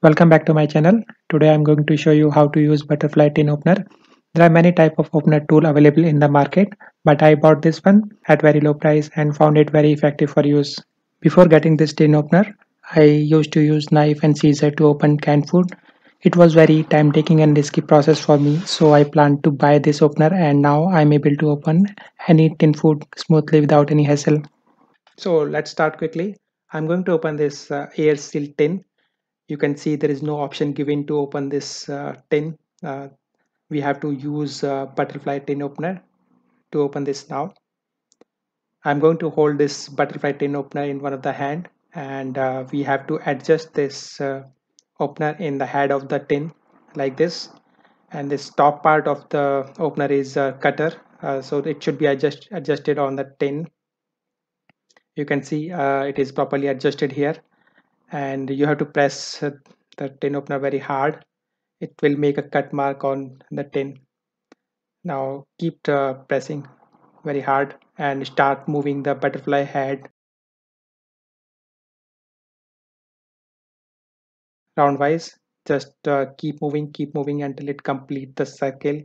Welcome back to my channel. Today I'm going to show you how to use butterfly tin opener. There are many type of opener tool available in the market but I bought this one at very low price and found it very effective for use. Before getting this tin opener I used to use knife and scissor to open canned food. It was very time taking and risky process for me so I planned to buy this opener and now I'm able to open any tin food smoothly without any hassle. So let's start quickly. I'm going to open this uh, air seal tin you can see there is no option given to open this uh, tin uh, we have to use butterfly tin opener to open this now I'm going to hold this butterfly tin opener in one of the hand and uh, we have to adjust this uh, opener in the head of the tin like this and this top part of the opener is a cutter uh, so it should be adjust adjusted on the tin you can see uh, it is properly adjusted here and you have to press the tin opener very hard it will make a cut mark on the tin now keep pressing very hard and start moving the butterfly head roundwise. just uh, keep moving keep moving until it complete the circle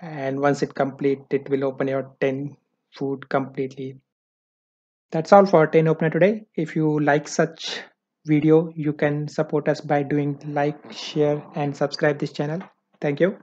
and once it complete it will open your tin food completely that's all for 10 opener today if you like such video you can support us by doing like share and subscribe this channel thank you